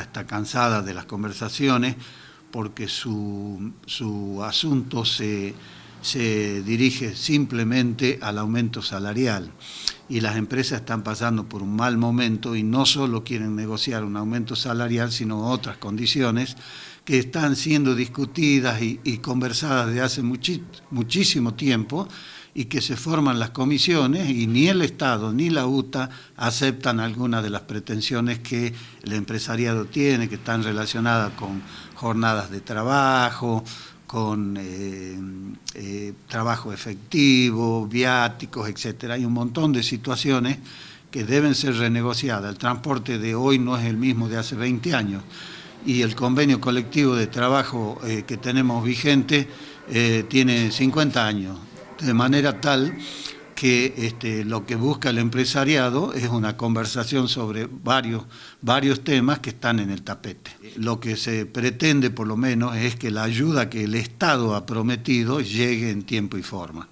está cansada de las conversaciones porque su, asunto se, se dirige simplemente al aumento salarial y las empresas están pasando por un mal momento y no solo quieren negociar un aumento salarial, sino otras condiciones que están siendo discutidas y, conversadas de hace muchísimo tiempo y que se forman las comisiones y ni el Estado ni la UTA aceptan algunas de las pretensiones que el empresariado tiene, que están relacionadas con jornadas de trabajo, con... Eh, trabajo efectivo, viáticos, etcétera. Hay un montón de situaciones que deben ser renegociadas. El transporte de hoy no es el mismo de hace 20 años y el convenio colectivo de trabajo eh, que tenemos vigente eh, tiene 50 años, de manera tal que este, lo que busca el empresariado es una conversación sobre varios, varios temas que están en el tapete. Lo que se pretende por lo menos es que la ayuda que el Estado ha prometido llegue en tiempo y forma.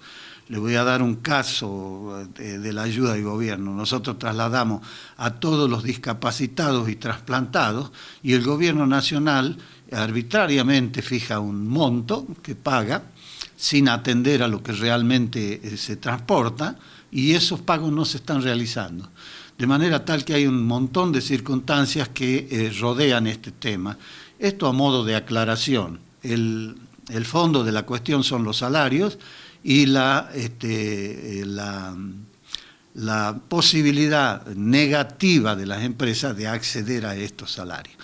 Le voy a dar un caso eh, de la ayuda del gobierno. Nosotros trasladamos a todos los discapacitados y trasplantados y el gobierno nacional arbitrariamente fija un monto que paga sin atender a lo que realmente eh, se transporta y esos pagos no se están realizando. De manera tal que hay un montón de circunstancias que eh, rodean este tema. Esto a modo de aclaración. El, fondo de la cuestión son los salarios y este, eh, la, la posibilidad negativa de las empresas de acceder a estos salarios.